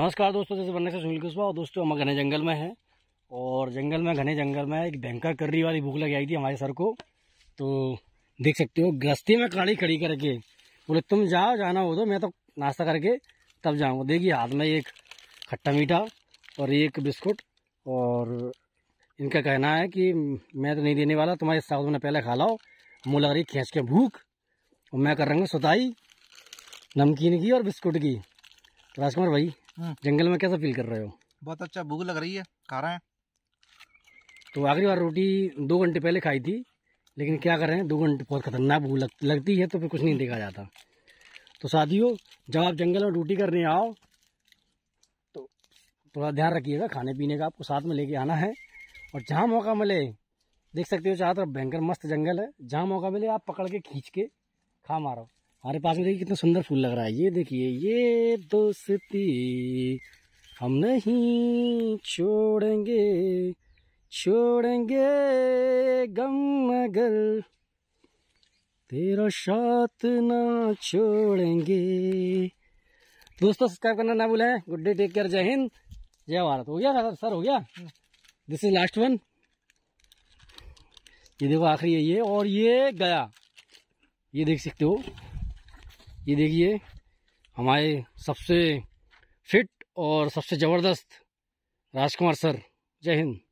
नमस्कार दोस्तों जैसे बनने से सुनील कुशवा और दोस्तों हम घने जंगल में हैं और जंगल में घने जंगल में एक भयंकर कर्री वाली भूख लगी आई थी हमारे सर को तो देख सकते हो गृहस्थी में काड़ी खड़ी करके बोले तुम जाओ जाना हो तो मैं तो नाश्ता करके तब जाऊँगा देखिए हाथ में एक खट्टा मीठा और एक बिस्कुट और इनका कहना है कि मैं तो नहीं देने वाला तुम्हारे साथ मैंने पहले खा लाओ मुँह लग रही खींच के भूख और मैं कर रहा हूँ सुताई नमकीन की और बिस्कुट की राजकुमार भाई हम्म। जंगल में कैसा फील कर रहे हो बहुत अच्छा भूख लग रही है खा रहे हैं तो आखिरी बार रोटी दो घंटे पहले खाई थी लेकिन क्या कर रहे हैं दो घंटे बहुत खतरनाक भूख लग, लगती है तो फिर कुछ नहीं देखा जाता तो साथियों जब आप जंगल में ड्यूटी करने आओ तो थोड़ा ध्यान रखिएगा खाने पीने का आपको साथ में लेके आना है और जहाँ मौका मिले देख सकते हो चारों भयंकर मस्त जंगल है जहाँ मौका मिले आप पकड़ के खींच के खा मारो हमारे पास में देखिए कितना सुंदर फूल लग रहा है ये देखिए ये दोस्ती हम नहीं छोड़ेंगे छोड़ेंगे गम मगर तेरा साथ ना छोड़ेंगे दोस्तों सब्सक्राइब करना ना भूलें गुड डे टेक केयर जय हिंद जय भारत हो गया सर सर हो गया दिस इज लास्ट वन ये देखो आखिरी है ये और ये गया ये देख सकते हो ये देखिए हमारे सबसे फिट और सबसे ज़बरदस्त राजकुमार सर जय हिंद